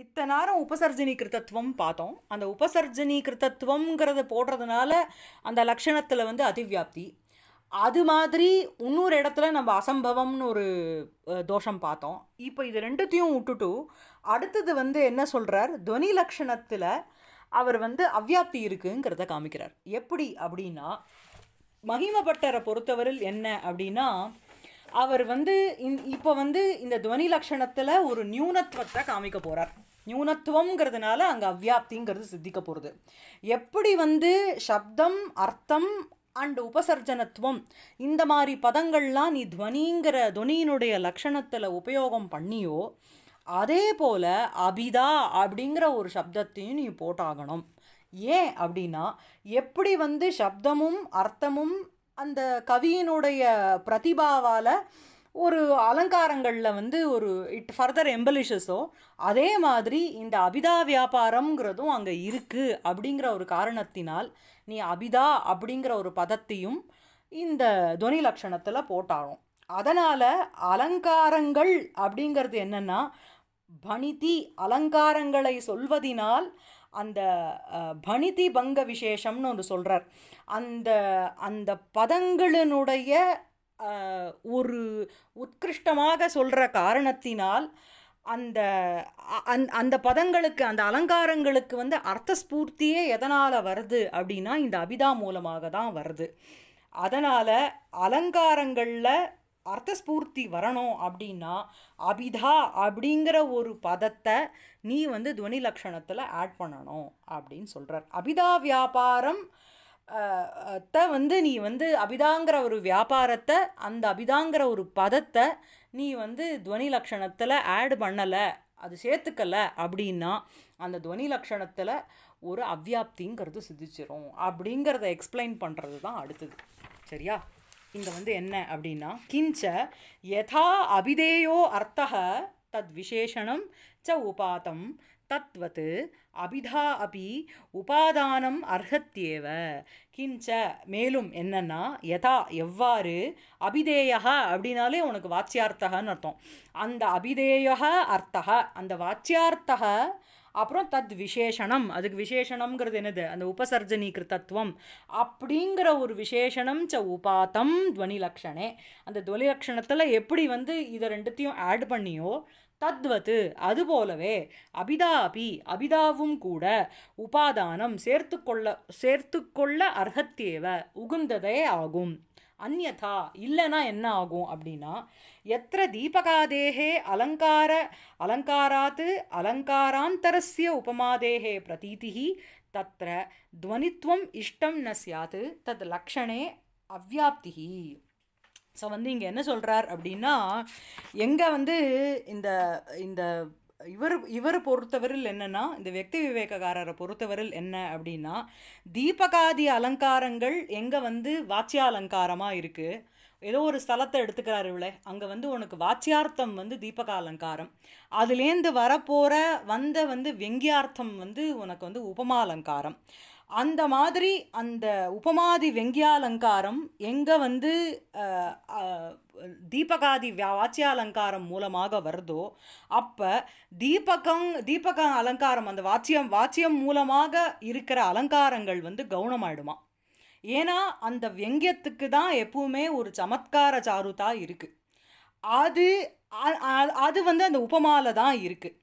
இத்தனாரம் உபசர்ஜினி கிருத்தத்துவம் பார்த்தோம் அந்த உபசர்ஜினி கிருத்தத்துவங்கிறத போடுறதுனால அந்த லக்ஷணத்தில் வந்து அதிவியாப்தி அது மாதிரி இன்னொரு இடத்துல நம்ம அசம்பவம்னு ஒரு தோஷம் பார்த்தோம் இப்போ இது ரெண்டுத்தையும் விட்டுட்டு அடுத்தது வந்து என்ன சொல்கிறார் துவனி லக்ஷணத்தில் அவர் வந்து அவ்வியாப்தி இருக்குங்கிறத காமிக்கிறார் எப்படி அப்படின்னா மகிமப்பட்டரை பொறுத்தவரில் என்ன அப்படின்னா அவர் வந்து இப்போ வந்து இந்த துவனி லக்ஷணத்தில் ஒரு நியூனத்துவத்தை காமிக்க போகிறார் நியூனத்துவங்கிறதுனால அங்கே அவ்யாப்திங்கிறது சித்திக்க போகிறது எப்படி வந்து சப்தம் அர்த்தம் அண்ட் உபசர்ஜனத்துவம் இந்த மாதிரி பதங்கள்லாம் நீ துவனிங்கிற துவனியினுடைய லக்ஷணத்தில் உபயோகம் பண்ணியோ அதே போல் அபிதா அப்படிங்கிற ஒரு சப்தத்தையும் நீ போட்டாகணும் ஏன் அப்படின்னா எப்படி வந்து சப்தமும் அர்த்தமும் அந்த கவியினுடைய பிரதிபாவால் ஒரு அலங்காரங்களில் வந்து ஒரு இட் ஃபர்தர் எம்பலிஷஸோ அதே மாதிரி இந்த அபிதா வியாபாரம்ங்கிறதும் அங்கே இருக்குது அப்படிங்கிற ஒரு காரணத்தினால் நீ அபிதா அப்படிங்கிற ஒரு பதத்தையும் இந்த துவனி லக்ஷணத்தில் போட்டாலும் அதனால் அலங்காரங்கள் அப்படிங்கிறது என்னென்னா பணிதி அலங்காரங்களை சொல்வதினால் அந்த பணிதி பங்க விசேஷம்னு ஒன்று சொல்கிறார் அந்த அந்த பதங்களினுடைய ஒரு உத்கிருஷ்டமாக சொல்கிற காரணத்தினால் அந்த அந் அந்த பதங்களுக்கு அந்த அலங்காரங்களுக்கு வந்து அர்த்தஸ்பூர்த்தியே எதனால் வருது அப்படின்னா இந்த அபிதா மூலமாக தான் வருது அதனால் அலங்காரங்களில் அர்த்தஸ்பூர்த்தி வரணும் அப்படின்னா அபிதா அப்படிங்கிற ஒரு பதத்தை நீ வந்து துவனி லக்ஷணத்தில் ஆட் பண்ணணும் அப்படின்னு சொல்கிறார் அபிதா வியாபாரம் த்தை வந்து நீ வந்து அபிதாங்கிற ஒரு வியாபாரத்தை அந்த அபிதாங்கிற ஒரு பதத்தை நீ வந்து துவனி லக்ஷணத்தில் ஆட் பண்ணலை அது சேர்த்துக்கலை அப்படின்னா அந்த துவனி லக்ஷணத்தில் ஒரு அவ்வியாப்திங்கிறது சிதிச்சிரும் அப்படிங்கிறத எக்ஸ்பிளைன் பண்ணுறது தான் அடுத்தது சரியா இங்கே வந்து என்ன அப்படின்னா கிஞ்ச யதா அபிதேயோ அர்த்தக தத் விசேஷணம் ச உபாதம் தத்வத் அபிதா அபி உபாதானம் அர்ஹத்தியேவ கிஞ்ச மேலும் என்னன்னா யதா எவ்வாறு அபிதேயா அப்படின்னாலே உனக்கு வாச்சியார்த்தகன்னு அர்த்தம் அந்த அபிதேயா அர்த்தக அந்த வாச்சியார்த்தக அப்புறம் தத் விசேஷனம் அதுக்கு விசேஷனம்ங்கிறது என்னது அந்த உபசர்ஜனீகிரு தத்துவம் அப்படிங்கிற ஒரு விசேஷனம் ச உபாத்தம் துவனி லக்ஷணே அந்த துவனி லக்ஷணத்தில் எப்படி வந்து இதை ரெண்டுத்தையும் ஆட் பண்ணியோ தத்வத்து அதுபோலவே அபிதாபி அபிதாவும் கூட உபாதானம் சேர்த்துக்கொள்ள சேர்த்துக்கொள்ள அர்ஹத்தேவ உகுந்ததே ஆகும் அந்நதா இல்லைனா என்ன ஆகும் அப்படின்னா எத்த தீபகாதேகே அலங்கார அலங்காராத்து அலங்காராந்தரஸ்ய உபமாதேகே பிரதீதி தத்த துவனித்வம் இஷ்டம் ந சியாத்து தத் லக்ஷணே அவ்யாப்தி ஸோ வந்து இங்கே என்ன சொல்கிறார் அப்படின்னா எங்கே வந்து இந்த இந்த இவர் இவரை பொறுத்தவரில் என்னென்னா இந்த வெக்தி விவேகக்காரரை பொறுத்தவரில் என்ன அப்படின்னா தீபகாதி அலங்காரங்கள் எங்கே வந்து வாட்சியாலங்காரமாக அலங்காரமாக இருக்குது ஏதோ ஒரு ஸ்தலத்தை எடுத்துக்கிறாரு இவ்வளே அங்கே வந்து உனக்கு வாட்சியார்த்தம் வந்து தீபக அலங்காரம் அதுலேருந்து வரப்போகிற வந்த வந்து வெங்கியார்த்தம் வந்து உனக்கு வந்து உபமா அலங்காரம் அந்த மாதிரி அந்த உபமாதி வெங்கியாலங்காரம் எங்கே வந்து தீபகாதி வாச்சியாலங்காரம் மூலமாக வருதோ அப்போ தீபகம் தீபக அலங்காரம் அந்த வாச்சியம் வாச்சியம் மூலமாக இருக்கிற அலங்காரங்கள் வந்து கவுனமாயிடுமா ஏன்னா அந்த வெங்கியத்துக்கு தான் எப்பவுமே ஒரு சமத்கார சாருதா இருக்குது அது அது வந்து அந்த உபமால தான் இருக்குது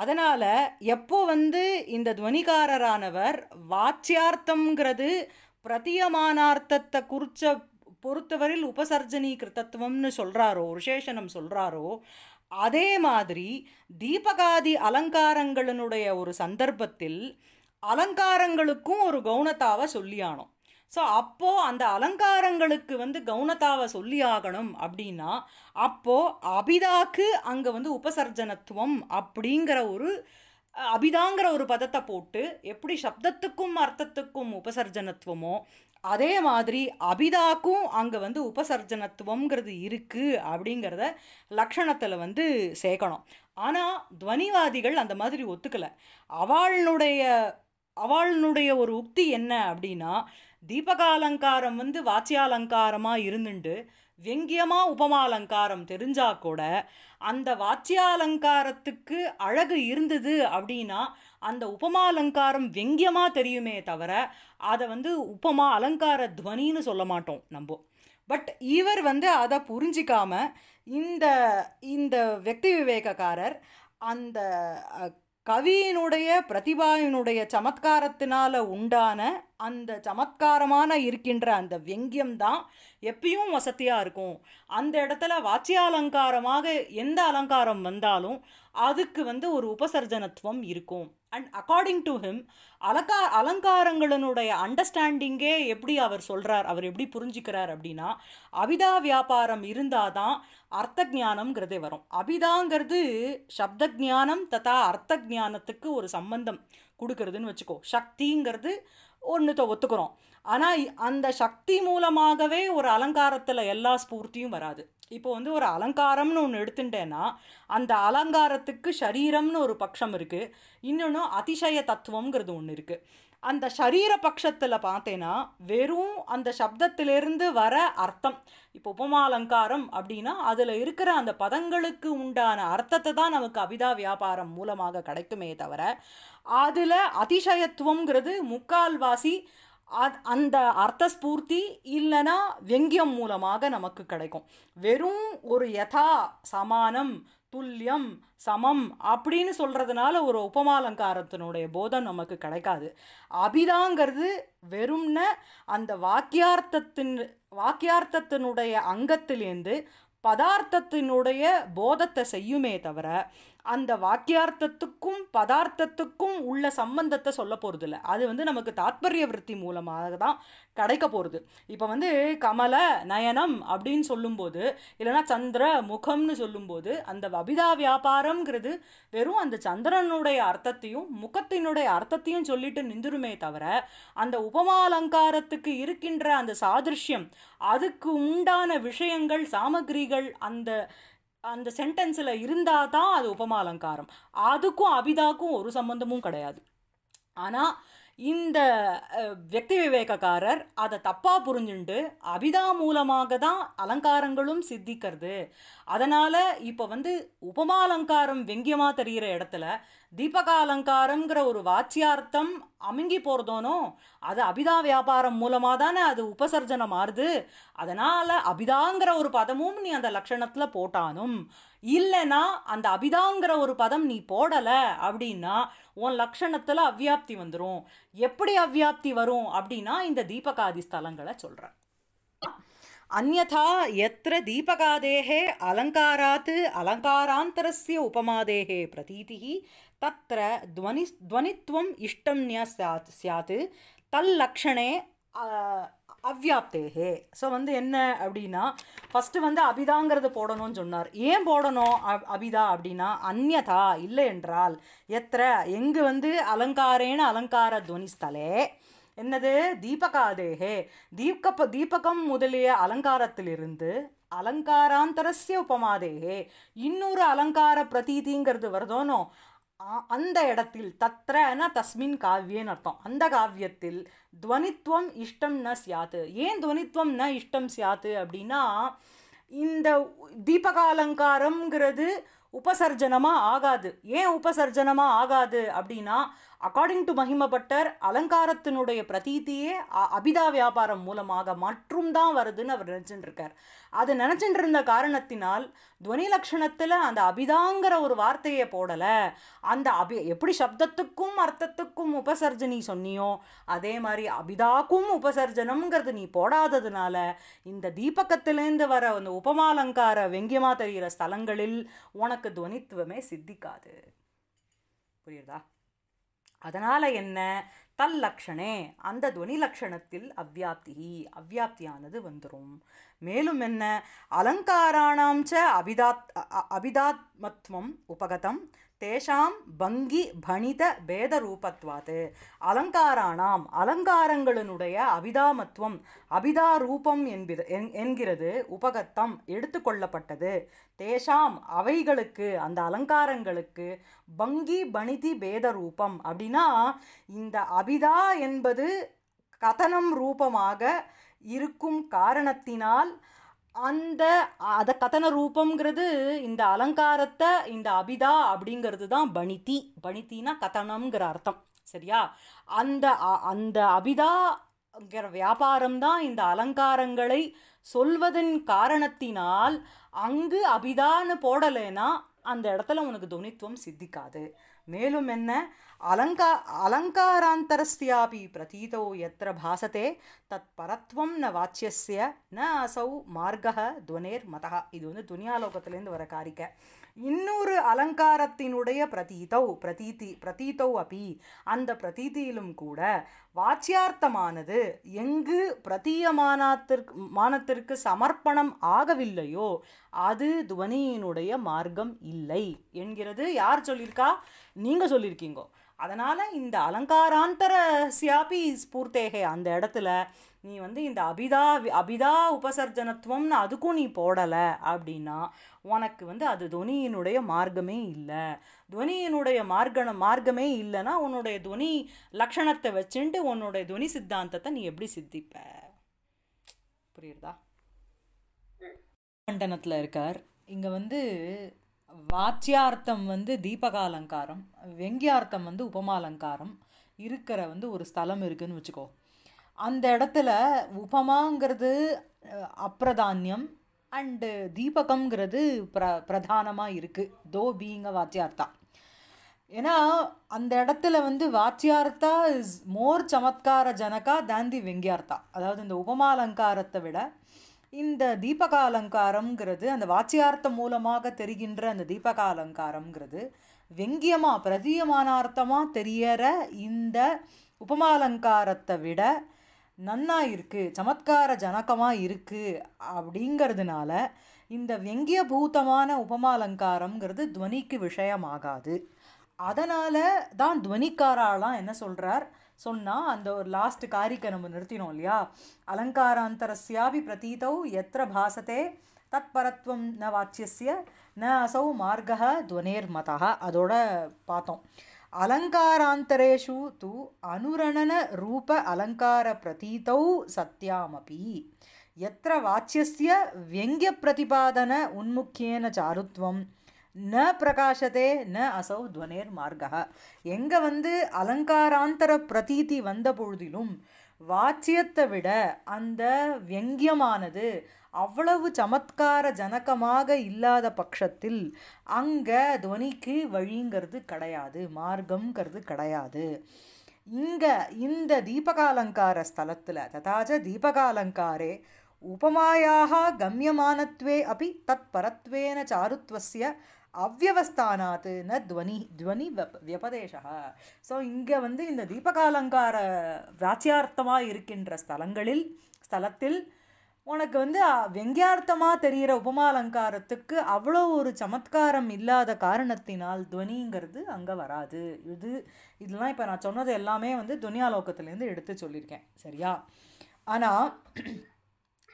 அதனால் எப்போ வந்து இந்த துவனிகாரரானவர் வாச்சியார்த்தம்ங்கிறது பிரதியமானார்த்தத்தை குறித்த பொறுத்தவரில் உபசர்ஜனீ தத்துவம்னு சொல்கிறாரோ விசேஷனம் சொல்கிறாரோ அதே மாதிரி தீபகாதி அலங்காரங்களினுடைய ஒரு சந்தர்ப்பத்தில் அலங்காரங்களுக்கும் ஒரு கவுனத்தாவை சொல்லியானோம் ஸோ அப்போது அந்த அலங்காரங்களுக்கு வந்து கவுனதாவை சொல்லி ஆகணும் அப்படின்னா அப்போது அபிதாக்கு அங்கே வந்து உபசர்ஜனத்துவம் அப்படிங்கிற ஒரு அபிதாங்கிற ஒரு பதத்தை போட்டு எப்படி சப்தத்துக்கும் அர்த்தத்துக்கும் உபசர்ஜனத்துவமோ அதே மாதிரி அபிதாக்கும் அங்கே வந்து உபசர்ஜனத்துவங்கிறது இருக்குது அப்படிங்கிறத லக்ஷணத்தில் வந்து சேர்க்கணும் ஆனால் துவனிவாதிகள் அந்த மாதிரி ஒத்துக்கலை அவளுடைய அவளுடைய ஒரு உக்தி என்ன அப்படின்னா தீபகாலங்காரம் வந்து வாச்சியாலங்காரமாக இருந்துண்டு வெங்கியமாக உபமாலங்காரம் தெரிஞ்சா கூட அந்த வாச்சியாலங்காரத்துக்கு அழகு இருந்தது அப்படின்னா அந்த உபமா அலங்காரம் வெங்கியமாக தெரியுமே தவிர அதை வந்து உபமா அலங்கார துவனின்னு சொல்ல மாட்டோம் நம்ம பட் இவர் வந்து அதை புரிஞ்சிக்காம இந்த இந்த வெக்தி விவேகக்காரர் அந்த கவியினுடைய பிரதிபாவினுடைய சமத்காரத்தினால் உண்டான அந்த சமத்காரமான இருக்கின்ற அந்த வெங்கியம் தான் எப்பயும் வசதியாக இருக்கும் அந்த இடத்துல வாட்சிய அலங்காரமாக எந்த அலங்காரம் வந்தாலும் அதுக்கு வந்து ஒரு உபசர்ஜனத்துவம் இருக்கும் அண்ட் அக்கார்டிங் டு ஹிம் அலங்கா அலங்காரங்களினுடைய அண்டர்ஸ்டாண்டிங்கே எப்படி அவர் சொல்கிறார் அவர் எப்படி புரிஞ்சுக்கிறார் அப்படின்னா அபிதா வியாபாரம் இருந்தால் தான் அர்த்த ஜானம்ங்கிறதே வரும் அபிதாங்கிறது சப்த ஜானம் ததா அர்த்த ஜானத்துக்கு ஒரு சம்பந்தம் கொடுக்கறதுன்னு வச்சுக்கோ சக்திங்கிறது ஒன்றுத்தை ஒத்துக்கிறோம் ஆனால் அந்த சக்தி மூலமாகவே ஒரு அலங்காரத்தில் எல்லா ஸ்பூர்த்தியும் வராது இப்போ வந்து ஒரு அலங்காரம்னு ஒன்று எடுத்துட்டேன்னா அந்த அலங்காரத்துக்கு சரீரம்னு ஒரு பட்சம் இருக்குது இன்னொன்று அதிசய தத்துவங்கிறது ஒன்று இருக்குது அந்த சரீர பட்சத்தில் பார்த்தேன்னா வெறும் அந்த சப்தத்திலிருந்து வர அர்த்தம் இப்போ உபமாலங்காரம் அப்படின்னா அதில் இருக்கிற அந்த பதங்களுக்கு உண்டான அர்த்தத்தை தான் நமக்கு அபிதா வியாபாரம் மூலமாக கிடைக்குமே தவிர அதில் அதிசயத்துவங்கிறது முக்கால்வாசி அந்த அர்த்தஸ்பூர்த்தி இல்லைனா வெங்கியம் மூலமாக நமக்கு கிடைக்கும் வெறும் ஒரு யதா சமானம் துல்லியம் சமம் அப்படின்னு சொல்கிறதுனால ஒரு உபமாலங்காரத்தினுடைய போதம் நமக்கு கிடைக்காது அபிதாங்கிறது வெறும்ன அந்த வாக்கியார்த்தத்தின் வாக்கியார்த்தத்தினுடைய அங்கத்திலேருந்து பதார்த்தத்தினுடைய போதத்தை செய்யுமே தவிர அந்த வாக்கியார்த்தத்துக்கும் பதார்த்தத்துக்கும் உள்ள சம்பந்தத்தை சொல்ல போகிறது இல்லை அது வந்து நமக்கு தாத்பரிய விருத்தி மூலமாக தான் கிடைக்க போகிறது இப்போ வந்து கமல நயனம் அப்படின்னு சொல்லும்போது இல்லைனா சந்திர முகம்னு சொல்லும்போது அந்த வபிதா வியாபாரம்ங்கிறது வெறும் அந்த சந்திரனுடைய அர்த்தத்தையும் முகத்தினுடைய அர்த்தத்தையும் சொல்லிட்டு நின்றுருமே தவிர அந்த உபமாலங்காரத்துக்கு இருக்கின்ற அந்த சாதிருஷ்யம் அதுக்கு உண்டான விஷயங்கள் சாமகிரிகள் அந்த அந்த சென்டென்ஸில் இருந்தால் தான் அது உபமா அலங்காரம் அதுக்கும் அபிதாக்கும் ஒரு சம்மந்தமும் கிடையாது ஆனால் இந்த வக்தி விவேகக்காரர் அதை தப்பாக புரிஞ்சுண்டு அபிதா மூலமாக தான் அலங்காரங்களும் சித்திக்கிறது அதனால் இப்போ வந்து உபமா அலங்காரம் வெங்கியமாக தெரிகிற இடத்துல தீபகா அலங்காரங்கிற ஒரு வாச்சியார்த்தம் அமுங்கி போகிறதோனோ அது அபிதா வியாபாரம் மூலமாக தானே அது உபசர்ஜனம் ஆறுது அதனால் அபிதாங்கிற ஒரு பதமும் நீ அந்த லக்ஷணத்தில் போட்டானும் இல்லைனா அந்த அபிதாங்கிற ஒரு பதம் நீ போடலை அப்படின்னா உன் லக்ஷணத்தில் அவ்வியாப்தி வந்துடும் எப்படி அவ்வியாப்தி வரும் அப்படின்னா இந்த தீபகாதி ஸ்தலங்களை சொல்கிறேன் அந்நா எத்திர தீபகாதேகே அலங்காராத் அலங்காராந்தரஸ்ய உபமாதேகே பிரதீதி தத்திர துவனி துவனித்வம் இஷ்டம் நியா சாத் தல்லக்ஷணே அவ்யாப்தேகே ஸோ வந்து என்ன அப்படின்னா ஃபஸ்ட்டு வந்து அபிதாங்கிறது போடணும்னு சொன்னார் ஏன் போடணும் அபிதா அப்படின்னா அந்நதா இல்லை என்றால் எத்திர எங்கு வந்து அலங்காரேன அலங்கார துவனி ஸ்தலே என்னது தீபகாதேகே தீபக தீபகம் முதலிய அலங்காரத்திலிருந்து அலங்காராந்தரஸ்ய உபமாதேகே இன்னொரு அலங்கார பிரதீதிங்கிறது வருதோனோ அந்த இடத்தில் தத்ரனா தஸ்மின் காவியன்னு அர்த்தம் அந்த காவியத்தில் துவனித்துவம் இஷ்டம் ந சியாத்து ஏன் துவனித்துவம் ந இஷ்டம் சியாத்து அப்படின்னா இந்த தீபக உபசர்ஜனமாக ஆகாது ஏன் உபசர்ஜனமாக ஆகாது அப்படின்னா அக்கார்டிங் டு மகிமபட்டர் அலங்காரத்தினுடைய பிரதீத்தியே அபிதா வியாபாரம் மூலமாக மற்றும் தான் வருதுன்னு அவர் நினச்சிட்டு இருக்கார் அது நினச்சிட்டு இருந்த காரணத்தினால் துவனி லக்ஷணத்தில் அந்த அபிதாங்கிற ஒரு வார்த்தையை போடலை அந்த அபி எப்படி சப்தத்துக்கும் அர்த்தத்துக்கும் உபசர்ஜனி சொன்னியோ அதே மாதிரி அபிதாக்கும் உபசர்ஜனம்ங்கிறது நீ போடாததுனால இந்த தீபக்கத்திலேருந்து வர அந்த உபமாலங்கார வெங்கியமாக தெரிகிற ஸ்தலங்களில் உனக்கு துவனித்துவமே சித்திக்காது புரியுதா அதனால் என்ன தல்லக்ஷணே அந்த துவனி லக்ஷணத்தில் அவ்வியாப்தி அவ்வியாப்தியானது வந்துடும் மேலும் என்ன அலங்காராணாம் ச அபிதாத் அபிதாத்மத்வம் உபகதம் தேஷாம் பங்கி பணித பேத ரூபத்வாத்து அலங்காராணாம் அலங்காரங்களினுடைய அபிதாமத்துவம் அபிதா ரூபம் என்பது என்கிறது உபகத்தம் எடுத்துக்கொள்ளப்பட்டது தேஷாம் அவைகளுக்கு அந்த அலங்காரங்களுக்கு பங்கி பணிதி பேத ரூபம் அப்படின்னா இந்த அபிதா என்பது கதனம் ரூபமாக இருக்கும் காரணத்தினால் அந்த அத கதன ரூபங்கிறது இந்த அலங்காரத்தை இந்த அபிதா அப்படிங்கிறது தான் பணித்தி பணித்தினா கதனம்ங்கிற அர்த்தம் சரியா அந்த அந்த அபிதாங்கிற வியாபாரம் தான் இந்த அலங்காரங்களை சொல்வதன் காரணத்தினால் அங்கு அபிதான்னு போடலைன்னா அந்த இடத்துல உனக்கு துணித்துவம் சித்திக்காது மேலும் என்ன அலங்கா அலங்காராந்தரஸ்யாபி பிரதீதோ எத்திர பாசத்தே தத் பரத்வம் ந வாச்சிய ந அசௌ மார்க துவனேர் மதகா இது வந்து துனியாலோகத்திலேருந்து வர காரிக்க இன்னொரு அலங்காரத்தினுடைய பிரதீதௌ பிரதீதி பிரதீதௌ அப்பி அந்த பிரதீதியிலும் கூட வாச்சியார்த்தமானது எங்கு பிரதீயமானத்திற்கு மானத்திற்கு சமர்ப்பணம் ஆகவில்லையோ அது துவனியினுடைய மார்க்கம் இல்லை என்கிறது யார் சொல்லியிருக்கா நீங்கள் சொல்லியிருக்கீங்கோ அதனால் இந்த அலங்காராந்தர சியாபி ஸ்பூர்த்தேகே அந்த இடத்துல நீ வந்து இந்த அபிதா அபிதா உபசர்ஜனத்துவம்னு அதுக்கும் நீ போடலை அப்படின்னா உனக்கு வந்து அது துவனியினுடைய மார்க்கமே இல்லை துவனியினுடைய மார்க்கண மார்க்கமே இல்லைன்னா உன்னுடைய துவனி லக்ஷணத்தை வச்சுட்டு உன்னுடைய துவனி சித்தாந்தத்தை நீ எப்படி சித்திப்ப புரியுறதா கண்டனத்தில் இருக்கார் இங்கே வந்து வாச்சியார்த்தம் வந்து தீபகாலங்காரம் வெங்கியார்த்தம் வந்து உபமாலங்காரம் இருக்கிற வந்து ஒரு ஸ்தலம் இருக்குதுன்னு வச்சுக்கோ அந்த இடத்துல உபமாங்கிறது அப்பிரதானியம் அண்டு தீபகம்ங்கிறது பிர பிரதானமாக இருக்குது தோ பீங்க வாத்தியார்த்தா ஏன்னா அந்த இடத்துல வந்து வாத்தியார்த்தா இஸ் மோர் சமத்கார ஜனகா தேந்தி வெங்கியார்த்தா அதாவது இந்த உபமாலங்காரத்தை விட இந்த தீபக அலங்காரம்ங்கிறது அந்த வாச்சியார்த்தம் மூலமாக தெரிகின்ற அந்த தீபக அலங்காரம்ங்கிறது வெங்கியமாக அர்த்தமாக தெரியற இந்த உபமா அலங்காரத்தை விட நன்னா இருக்குது சமத்கார ஜனகமாக இருக்குது அப்படிங்கிறதுனால இந்த வெங்கிய பூத்தமான உபமா அலங்காரங்கிறது துவனிக்கு விஷயமாகாது அதனால் தான் துவனிக்காராலாம் என்ன சொல்கிறார் சொன்னால் அந்த ஒரு லாஸ்ட் காரிக்கை நம்ம நிறுத்தினோம் இல்லையா அலங்காராந்தரஸ்யாபி பிரதீதௌ எத்திர பாசத்தே தத்பரத்வம் ந வாட்சியஸ்ய ந அசௌ மார்கः துவனேர்மதः அதோட பார்த்தோம் அலங்காராந்தரேஷு தூ அனுரணன ரூப அலங்கார பிரதீதௌ சத்தியாமபி எத்திர வாச்சியஸ்ய வியங்கிய பிரதிபாதன உன்முக்கியன சாருத்வம் ந பிரகாஷதே ந அசௌ துவனேர் மார்க்கா எங்கே வந்து அலங்காராந்தர பிரதீதி வந்த பொழுதிலும் வாச்சியத்தை விட அந்த வியங்கியமானது அவ்வளவு சமத்கார ஜனகமாக இல்லாத பட்சத்தில் அங்கே துவனிக்கு வழிங்கிறது கிடையாது மார்க்கம்ங்கிறது கிடையாது இங்கே இந்த தீபகாலங்கார ஸ்தலத்தில் ததாச்ச தீபகாலங்காரே உபமாயாக கம்யமானத்வே அப்படி தத்பரத்வேன சாருத்வசிய அவ்வஸ்தானாத்து ந துவனி துவனி வெப் வியபதேஷா ஸோ இங்கே வந்து இந்த தீபகாலங்கார வாச்சியார்த்தமாக இருக்கின்ற ஸ்தலங்களில் ஸ்தலத்தில் உனக்கு வந்து வெங்கியார்த்தமாக தெரிகிற உபமாலங்காரத்துக்கு அவ்வளோ ஒரு சமத்காரம் இல்லாத காரணத்தினால் துவனிங்கிறது அங்கே வராது இது இதெல்லாம் இப்போ நான் சொன்னது எல்லாமே வந்து துனியாலோக்கத்துலேருந்து எடுத்து சொல்லியிருக்கேன் சரியா ஆனால்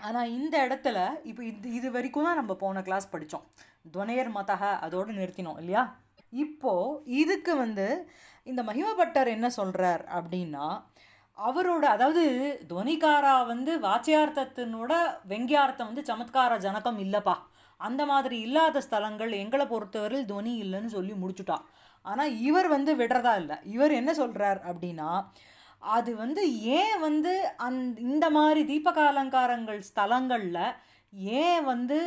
ஆனால் இந்த இடத்துல இப்போ இது இது வரைக்கும் தான் நம்ம போன கிளாஸ் படித்தோம் துவனையர் மதக அதோடு நிறுத்தினோம் இல்லையா இப்போது இதுக்கு வந்து இந்த மகிமபட்டர் என்ன சொல்கிறார் அப்படின்னா அவரோட அதாவது துவனிகாரா வந்து வாச்சியார்த்தத்தினோட வெங்கியார்த்தம் வந்து சமத்கார ஜனகம் இல்லைப்பா அந்த மாதிரி இல்லாத ஸ்தலங்கள் எங்களை பொறுத்தவரையில் துவனி இல்லைன்னு சொல்லி முடிச்சுட்டா ஆனால் இவர் வந்து விடுறதா இல்லை இவர் என்ன சொல்கிறார் அப்படின்னா அது வந்து ஏன் வந்து அந் இந்த மாதிரி தீபகாலங்காரங்கள் ஸ்தலங்களில் ஏன் வந்து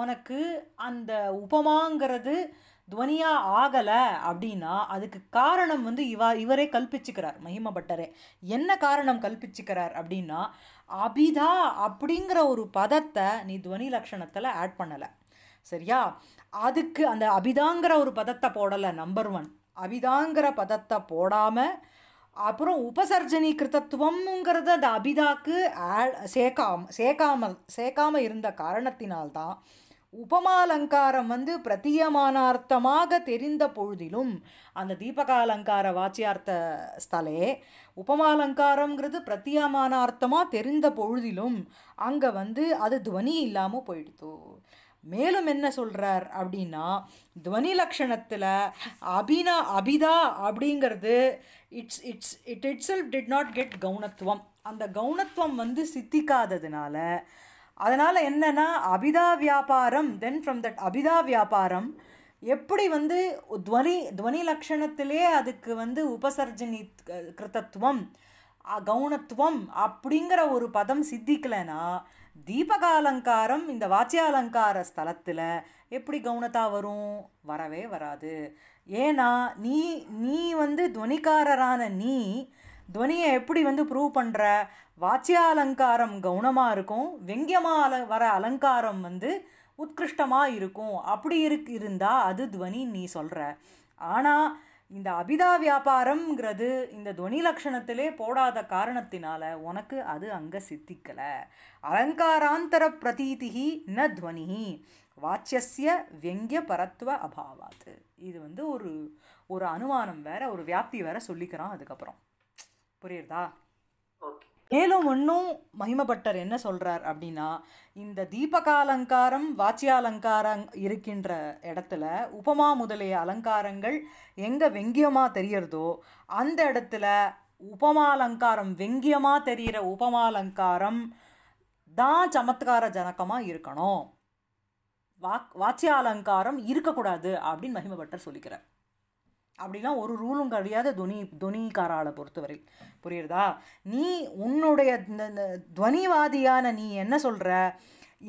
உனக்கு அந்த உபமாங்கிறது துவனியாக ஆகலை அப்படின்னா அதுக்கு காரணம் வந்து இவா இவரே கல்பிச்சுக்கிறார் மஹிம பட்டரே என்ன காரணம் கல்பிச்சுக்கிறார் அப்படின்னா அபிதா அப்படிங்கிற ஒரு பதத்தை நீ துவனி லக்ஷணத்தில் ஆட் பண்ணலை சரியா அதுக்கு அந்த அபிதாங்கிற ஒரு பதத்தை போடலை நம்பர் ஒன் அபிதாங்கிற பதத்தை போடாமல் அப்புறம் உபசர்ஜனி கிருத்தத்துவம்ங்கிறது அந்த அபிதாக்கு ஆட் சேர்க்காம சேர்க்காமல் சேர்க்காமல் இருந்த காரணத்தினால்தான் உபமாலங்காரம் வந்து பிரதீயமானார்த்தமாக தெரிந்த பொழுதிலும் அந்த தீபகாலங்கார வாச்சியார்த்த ஸ்தலே உபமாலங்காரங்கிறது பிரத்தியமானார்த்தமாக தெரிந்த பொழுதிலும் அங்கே வந்து அது துவனி இல்லாமல் போயிடுத்து மேலும் என்ன சொல்கிறார் அப்படின்னா துவனி லக்ஷணத்தில் அபினா அபிதா அப்படிங்கிறது it's it's it it self did not get கவுனத்துவம் அந்த கவுனத்துவம் வந்து சித்திக்காததுனால அதனால் என்னென்னா அபிதா வியாபாரம் தென் ஃப்ரம் தட் அபிதா வியாபாரம் எப்படி வந்து துவனி துவனி லக்ஷணத்திலே அதுக்கு வந்து உபசர்ஜனி கிருத்தத்துவம் கவுனத்துவம் அப்படிங்கிற ஒரு பதம் சித்திக்கலைன்னா தீபகாலங்காரம் இந்த வாச்சியாலங்கார ஸ்தலத்தில் எப்படி கவுனத்தா வரும் வரவே வராது ஏன்னா நீ நீ வந்து துவனிக்காரரான நீ துவனியை எப்படி வந்து ப்ரூவ் பண்ணுற வாச்சியாலங்காரம் கவுனமாக இருக்கும் வெங்கியமாக அல வர அலங்காரம் வந்து உத்கிருஷ்டமாக இருக்கும் அப்படி இருக்கு இருந்தால் அது துவனின்னு நீ சொல்கிற ஆனால் இந்த அபிதா வியாபாரம்ங்கிறது இந்த துவனி லக்ஷணத்திலே போடாத காரணத்தினால உனக்கு அது அங்கே சித்திக்கலை அலங்காராந்தர பிரதீதிகி ந துவனிஹி வாச்சிய வெங்கிய பரத்துவ அபாவாத்து இது வந்து ஒரு ஒரு அனுமானம் வேற ஒரு வியாப்தி வேற சொல்லிக்கிறான் அதுக்கப்புறம் புரியுறதா மேலும் ஒன்றும் மகிமப்பட்டர் என்ன சொல்கிறார் அப்படின்னா இந்த தீபக அலங்காரம் இருக்கின்ற இடத்துல உபமா முதலிய அலங்காரங்கள் எங்கே வெங்கியமாக தெரியறதோ அந்த இடத்துல உபமாலங்காரம் வெங்கியமாக தெரிகிற உபமாலங்காரம் தான் சமத்கார ஜனக்கமாக இருக்கணும் வாக் வாச்சியாலங்காரம் இருக்கக்கூடாது அப்படின்னு மகிமபட்டர் சொல்லிக்கிறார் அப்படிலாம் ஒரு ரூலும் கிடையாது துனி துனிகாரால பொறுத்தவரை புரியுறதா நீ உன்னுடைய இந்த துவனிவாதியான நீ என்ன சொல்கிற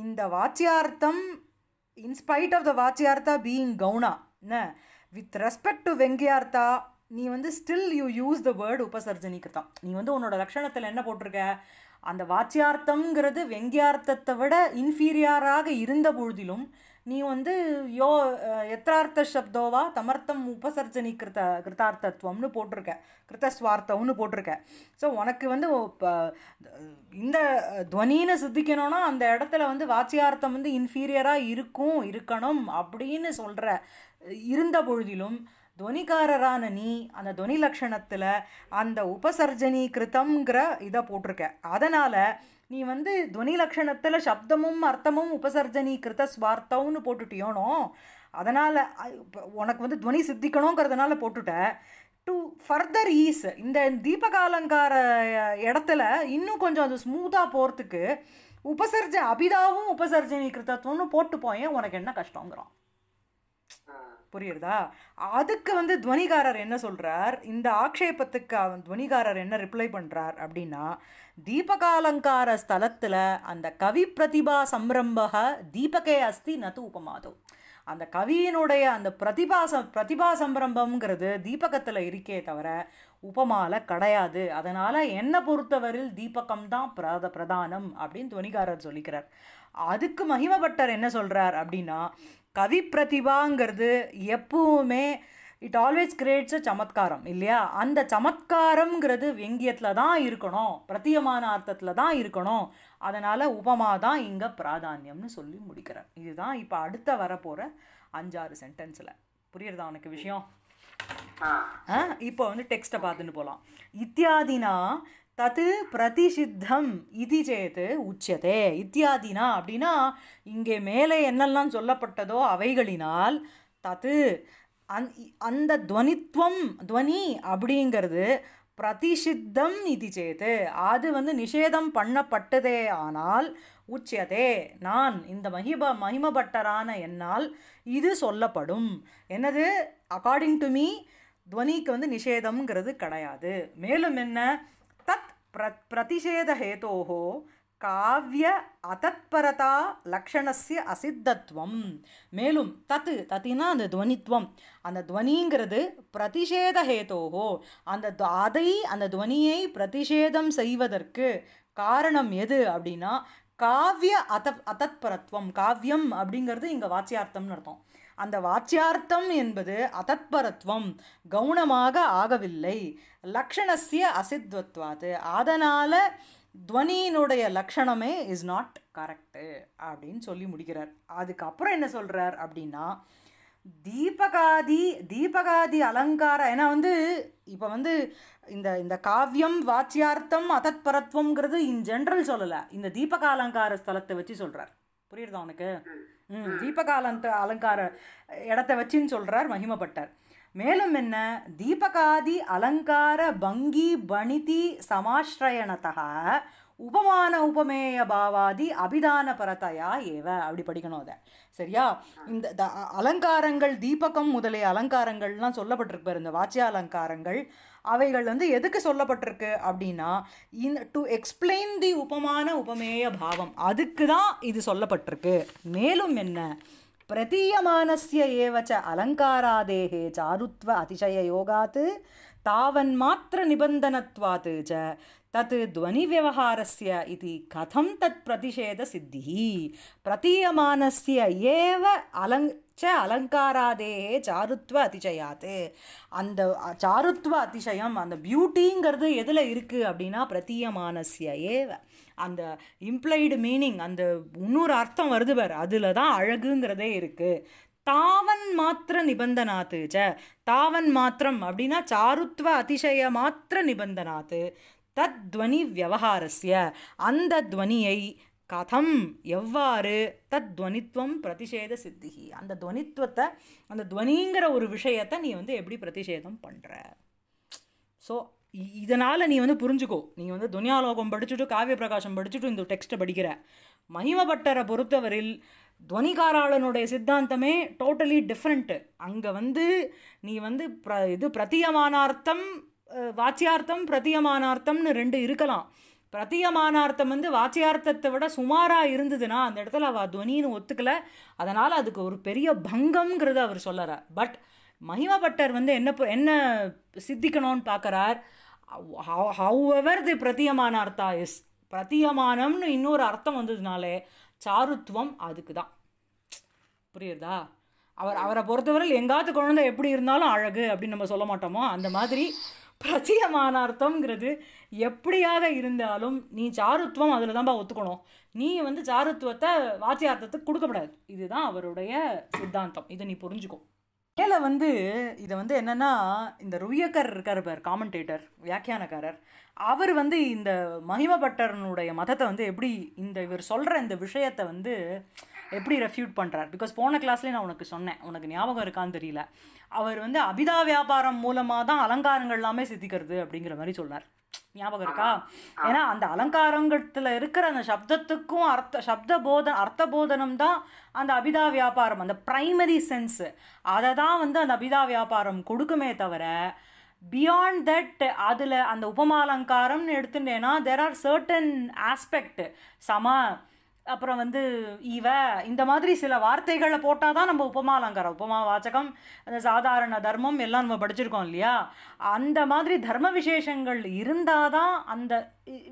இந்த வாச்சியார்த்தம் இன்ஸ்பைட் ஆஃப் த வாச்சியார்த்தா பீயிங் கவுனா என்ன வித் ரெஸ்பெக்ட் டு வெங்கியார்த்தா நீ வந்து still you use the word உபசர்ஜனிக்கு தான் நீ வந்து உன்னோட லட்சணத்தில் என்ன போட்டிருக்க அந்த வாச்சியார்த்தங்கிறது வெங்கியார்த்தத்தை விட இன்ஃபீரியராக இருந்த பொழுதிலும் நீ வந்து யோ எத்தார்த்த சப்தோவா தமர்த்தம் உபசர்ஜனி கிருத்த கிருத்தார்த்தத்துவம்னு போட்டிருக்க கிருத்தஸ்வார்த்தம்னு போட்டிருக்க ஸோ உனக்கு வந்து இந்த துவனின்னு சித்திக்கணும்னா அந்த இடத்துல வந்து வாச்சியார்த்தம் வந்து இன்ஃபீரியராக இருக்கும் இருக்கணும் அப்படின்னு சொல்கிற இருந்த பொழுதிலும் துவனிகாரரான நீ அந்த துவனி லக்ஷணத்தில் அந்த உபசர்ஜனீகிருத்தம்ங்கிற இதை போட்டிருக்க அதனால் நீ வந்து துவனி லக்ஷணத்தில் சப்தமும் அர்த்தமும் கிருத்த ஸ்வார்த்தம்னு போட்டுட்டியோனோ அதனால் உனக்கு வந்து துவனி சித்திக்கணுங்கிறதுனால போட்டுட்ட டு ஃபர்தர் ஈஸ் இந்த தீபகாலங்கார இடத்துல இன்னும் கொஞ்சம் அது ஸ்மூத்தாக போகிறதுக்கு உபசர்ஜ அபிதாவும் உபசர்ஜனி கிருத்தத்துவம்னு போயேன் உனக்கு என்ன கஷ்டங்கிறான் புரியுறதா அதுக்கு வந்து துவனிகாரர் என்ன சொல்கிறார் இந்த ஆக்ஷேபத்துக்கு அவன் துவனிகாரர் என்ன ரிப்ளை பண்ணுறார் அப்படின்னா தீபகாலங்கார ஸ்தலத்தில் அந்த கவி பிரதிபா சம்ரம்பக தீபகே அஸ்தி நது உபமாதோ அந்த கவியினுடைய அந்த பிரதிபா பிரதிபா சம்பரம்பங்கிறது தீபகத்தில் இருக்கே தவிர உபமால கிடையாது அதனால் என்னை பொறுத்தவரில் தீபகம் தான் பிரத பிரதானம் அப்படின்னு துணிகாரர் சொல்லிக்கிறார் அதுக்கு மகிமபட்டர் என்ன சொல்கிறார் அப்படின்னா கவி பிரதிபாங்கிறது எப்பவுமே இட் ஆல்வேஸ் கிரியேட்ஸ் அ சமத்காரம் இல்லையா அந்த சமத்காரம்ங்கிறது வெங்கியத்தில் தான் இருக்கணும் பிரத்தியமான அர்த்தத்தில் தான் இருக்கணும் அதனால் உபமா தான் இங்கே பிராதானியம்னு சொல்லி முடிக்கிறேன் இதுதான் இப்போ அடுத்த வரப்போகிற அஞ்சாறு சென்டென்ஸில் புரியுறதா உனக்கு விஷயம் இப்போ வந்து டெக்ஸ்ட்டை பார்த்துன்னு போகலாம் இத்தியாதினா தத்து பிரதிஷித்தம் இது சேது உச்சதே இத்தியாதினா அப்படின்னா இங்கே மேலே என்னெல்லாம் சொல்லப்பட்டதோ அவைகளினால் தத்து அந் அந்த துவனித்துவம் துவனி அப்படிங்கிறது பிரதிஷித்தம் இது சேத்து அது வந்து நிஷேதம் பண்ணப்பட்டதே ஆனால் உச்சியதே நான் இந்த மகிப மகிமபட்டரான என்னால் இது சொல்லப்படும் என்னது அக்கார்டிங் டு மீ துவனிக்கு வந்து நிஷேதம்ங்கிறது கிடையாது மேலும் என்ன प्र प्रतिषेधहेतोः காவிய அதத்பரதா லக்ஷணஸ்ய அசித்தத்துவம் மேலும் தத்து தத்தினா அந்த துவனித்துவம் அந்த துவனிங்கிறது பிரதிஷேத ஹேதோகோ அந்த அதை அந்த துவனியை பிரதிஷேதம் செய்வதற்கு காரணம் எது அப்படின்னா காவிய அத அதத்பரத்துவம் காவியம் அப்படிங்கிறது இங்கே வாச்சியார்த்தம்னு அர்த்தம் அந்த வாச்சியார்த்தம் என்பது அதத்பரத்துவம் கவுனமாக ஆகவில்லை லக்ஷணசிய அசித்வத்வாது அதனால் துவனியினுடைய லக்ஷணமே இஸ் நாட் கரெக்டு அப்படின்னு சொல்லி முடிக்கிறார் அதுக்கப்புறம் என்ன சொல்கிறார் அப்படின்னா தீபகாதி தீபகாதி அலங்காரம் ஏன்னா வந்து இப்போ வந்து இந்த இந்த காவியம் வாச்சியார்த்தம் அதத்பரத்துவங்கிறது இன் ஜென்ரல் சொல்லலை இந்த தீபக அலங்கார ஸ்தலத்தை வச்சு சொல்கிறார் புரியுதா உனக்கு தீபகாலந்த அலங்கார இடத்த வச்சுன்னு சொல்கிறார் மகிமப்பட்டார் மேலும் என்ன தீபகாதி அலங்கார பங்கி பணிதி சமாஸ்ரயணத்தா உபமான உபமேய பாவாதி அபிதான பரதையா ஏவ அப்படி படிக்கணும் அதை சரியா இந்த அலங்காரங்கள் தீபகம் முதலிய அலங்காரங்கள்லாம் சொல்லப்பட்டிருப்பார் இந்த வாச்சிய அலங்காரங்கள் அவைகள் வந்து எதுக்கு சொல்லப்பட்டிருக்கு அப்படின்னா இந்த டு எக்ஸ்பிளைன் தி உபமான உபமேய பாவம் அதுக்கு தான் இது சொல்லப்பட்டிருக்கு மேலும் என்ன பிரதீயமானசிய ஏவச்ச அலங்காராதேகே சாருத்வ அதிசய யோகாத்து தாவன் மாத்திர நிபந்தனத்வாத்து ச தத் துவனி விவகாரஸ்ய இது கதம் தத் பிரதிஷேத சித்தி பிரதீயமானசிய ஏவ அலங் ச அலங்காராதே சாருத்வ அதிசயாத்து அந்த சாருத்வ அதிசயம் அந்த பியூட்டிங்கிறது எதில் இருக்குது அப்படின்னா பிரதீயமானசிய ஏவ அந்த இம்ப்ளைடு மீனிங் அந்த இன்னொரு அர்த்தம் வருது பார் அதில் தான் அழகுங்கிறதே இருக்குது தாவன் மாத்திர நிபந்தனாத்து ச தாவன் மாத்திரம் அப்படின்னா சாருத்வ அதிசய மாத்திர நிபந்தனாத்து தத்வனி வியவகாரஸ்ய அந்த துவனியை கதம் எவ்வாறு தத் துவனித்துவம் பிரதிஷேத சித்திகி அந்த துவனித்துவத்தை அந்த துவனிங்கிற ஒரு விஷயத்தை நீ வந்து எப்படி பிரதிஷேதம் பண்ணுற ஸோ இதனால் நீ வந்து புரிஞ்சுக்கோ நீ வந்து துனியாலோகம் படிச்சுட்டு காவிய பிரகாசம் படிச்சுட்டு இந்த டெக்ஸ்ட்டை படிக்கிற மகிமபட்டரை பொறுத்தவரில் துவனிகாராளனுடைய சித்தாந்தமே டோட்டலி டிஃப்ரெண்ட்டு அங்கே வந்து நீ வந்து ப்ர இது பிரத்தியமானார்த்தம் வாச்சியார்த்தம் பிரத்தியமானார்த்தம்னு ரெண்டு இருக்கலாம் அர்த்தம் வந்து வாச்சியார்த்தத்தை விட சுமாராக இருந்ததுன்னா அந்த இடத்துல அவள் துவனின்னு ஒத்துக்கலை அதனால் அதுக்கு ஒரு பெரிய பங்கம்ங்கிறத அவர் சொல்லறார் பட் மகிமபட்டர் வந்து என்ன என்ன சித்திக்கணும்னு பார்க்குறார் ஹவ் எவர் தி அர்த்தா இஸ் பிரத்தியமானம்னு இன்னொரு அர்த்தம் வந்ததுனாலே சாருத்துவம் அதுக்கு தான் புரியுதா அவர் அவரை பொறுத்தவரை எங்காவது குழந்தை எப்படி இருந்தாலும் அழகு அப்படின்னு நம்ம சொல்ல மாட்டோமோ அந்த மாதிரி பிரத்தியமானார்த்தம்ங்கிறது எப்படியாக இருந்தாலும் நீ ஜாருத்வம் அதில் தான்ப்பா ஒத்துக்கணும் நீ வந்து ஜாருத்துவத்தை வாத்தியார்த்தத்துக்கு கொடுக்கப்படாது இதுதான் அவருடைய சித்தாந்தம் இதை நீ புரிஞ்சுக்கோ மேலே வந்து இதை வந்து என்னென்னா இந்த ருவியக்கர் இருக்கார் பார் காமெண்டேட்டர் வியாக்கியானக்காரர் அவர் வந்து இந்த மகிமபட்டரனுடைய மதத்தை வந்து எப்படி இந்த இவர் சொல்கிற இந்த விஷயத்தை வந்து எப்படி ரெஃப்யூட் பண்ணுறார் பிகாஸ் போன கிளாஸ்லேயே நான் உனக்கு சொன்னேன் உனக்கு ஞாபகம் இருக்கான்னு தெரியல அவர் வந்து அபிதா வியாபாரம் மூலமாக தான் அலங்காரங்கள் எல்லாமே சித்திக்கிறது அப்படிங்கிற மாதிரி சொன்னார் ஞாபகம் இருக்கா ஏன்னா அந்த அலங்காரங்கத்தில் இருக்கிற அந்த சப்தத்துக்கும் அர்த்த சப்த போத அர்த்த போதனம் தான் அந்த அபிதா வியாபாரம் அந்த ப்ரைமரி சென்ஸு அதை தான் வந்து அந்த அபிதா வியாபாரம் கொடுக்குமே தவிர பியாண்ட் தட் அதில் அந்த உபமாலங்காரம்னு எடுத்துட்டேன்னா தெர் ஆர் சர்டன் ஆஸ்பெக்ட் சமா அப்புறம் வந்து இவ இந்த மாதிரி சில வார்த்தைகளை போட்டால் தான் நம்ம உப்புமா அலங்காரம் உபமா வாச்சகம் அந்த சாதாரண தர்மம் எல்லாம் நம்ம படிச்சிருக்கோம் இல்லையா அந்த மாதிரி தர்ம விசேஷங்கள் இருந்தால் தான் அந்த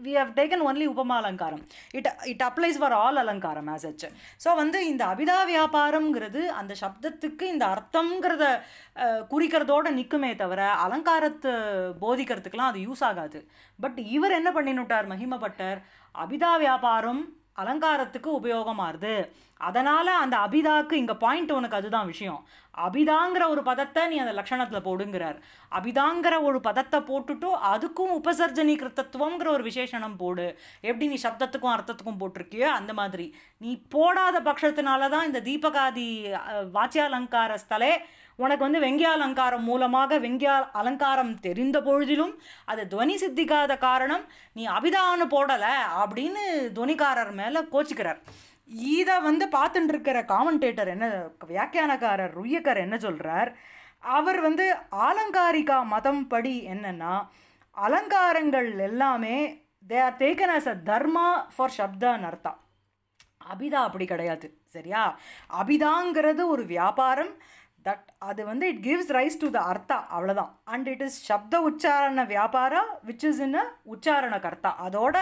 வி ஹவ் டேக்கன் ஒன்லி உபமா அலங்காரம் it it applies for all அலங்காரம் ஆஸ் அச் ஸோ வந்து இந்த அபிதா வியாபாரம்ங்கிறது அந்த சப்தத்துக்கு இந்த அர்த்தங்கிறத குறிக்கிறதோடு நிற்குமே தவிர அலங்காரத்தை போதிக்கிறதுக்கெலாம் அது யூஸ் ஆகாது பட் இவர் என்ன பண்ணினுட்டார் மகிமபட்டர் அபிதா வியாபாரம் அலங்காரத்துக்கு உபயோகமாகுது அதனால் அந்த அபிதாக்கு இங்கே பாயிண்ட் உனக்கு அதுதான் விஷயம் அபிதாங்கிற ஒரு பதத்தை நீ அந்த லக்ஷணத்தில் போடுங்கிறார் அபிதாங்கிற ஒரு பதத்தை போட்டுட்டு அதுக்கும் உபசர்ஜனி கிருத்தத்துவங்கிற ஒரு விசேஷனம் போடு எப்படி நீ சப்தத்துக்கும் அர்த்தத்துக்கும் போட்டிருக்கியோ அந்த மாதிரி நீ போடாத பட்சத்தினால தான் இந்த தீபகாதி வாச்சியாலங்கார ஸ்தலே உனக்கு வந்து வெங்கிய அலங்காரம் மூலமாக வெங்கிய அலங்காரம் தெரிந்த பொழுதிலும் அது துவனி சித்திக்காத காரணம் நீ அபிதான்னு போடலை அப்படின்னு துவனிக்காரர் மேலே கோச்சிக்கிறார் இதை வந்து பார்த்துட்டு இருக்கிற காமெண்டேட்டர் என்ன வியாக்கியானக்காரர் ருய்யக்கர் என்ன சொல்கிறார் அவர் வந்து ஆலங்காரிகா மதம் படி என்னென்னா அலங்காரங்கள் எல்லாமே they are taken as a தர்மா ஃபார் சப்தான் அர்த்தா அபிதா அப்படி கிடையாது சரியா அபிதாங்கிறது ஒரு வியாபாரம் தட் அது வந்து it gives rise to the அர்த்தா அவ்வளோதான் அண்ட் இட் இஸ் சப்த உச்சாரண வியாபாரா விச் இஸ் இன் அ உச்சாரண கர்த்தா அதோட